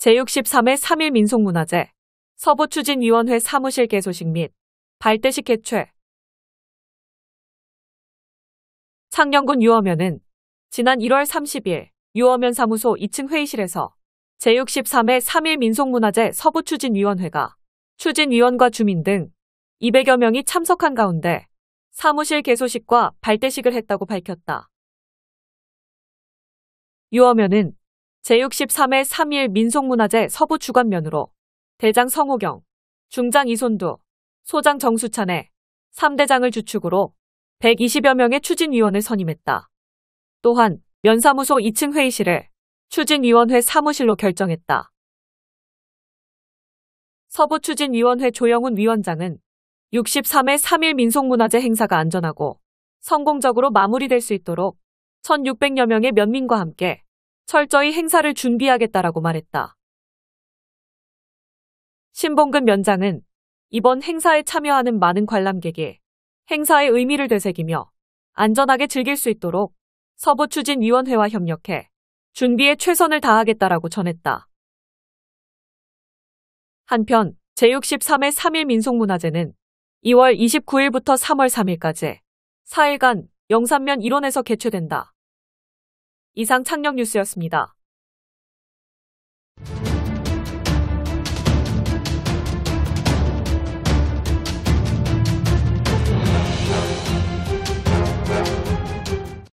제63회 3일 민속문화제 서부추진위원회 사무실 개소식 및 발대식 개최 창녕군 유어면은 지난 1월 30일 유어면 사무소 2층 회의실에서 제63회 3일 민속문화제 서부추진위원회가 추진위원과 주민 등 200여 명이 참석한 가운데 사무실 개소식과 발대식을 했다고 밝혔다. 유어면은 제63회 3일 민속문화재 서부 주관면으로 대장 성호경, 중장 이손두, 소장 정수찬의 3대장을 주축으로 120여 명의 추진위원을 선임했다. 또한 면사무소 2층 회의실을 추진위원회 사무실로 결정했다. 서부추진위원회 조영훈 위원장은 63회 3일 민속문화재 행사가 안전하고 성공적으로 마무리될 수 있도록 1,600여 명의 면민과 함께 철저히 행사를 준비하겠다라고 말했다. 신봉근 면장은 이번 행사에 참여하는 많은 관람객에 행사의 의미를 되새기며 안전하게 즐길 수 있도록 서부추진위원회와 협력해 준비에 최선을 다하겠다라고 전했다. 한편 제63회 3일 민속문화제는 2월 29일부터 3월 3일까지 4일간 영산면 일원에서 개최된다. 이상 창녕 뉴스였습니다.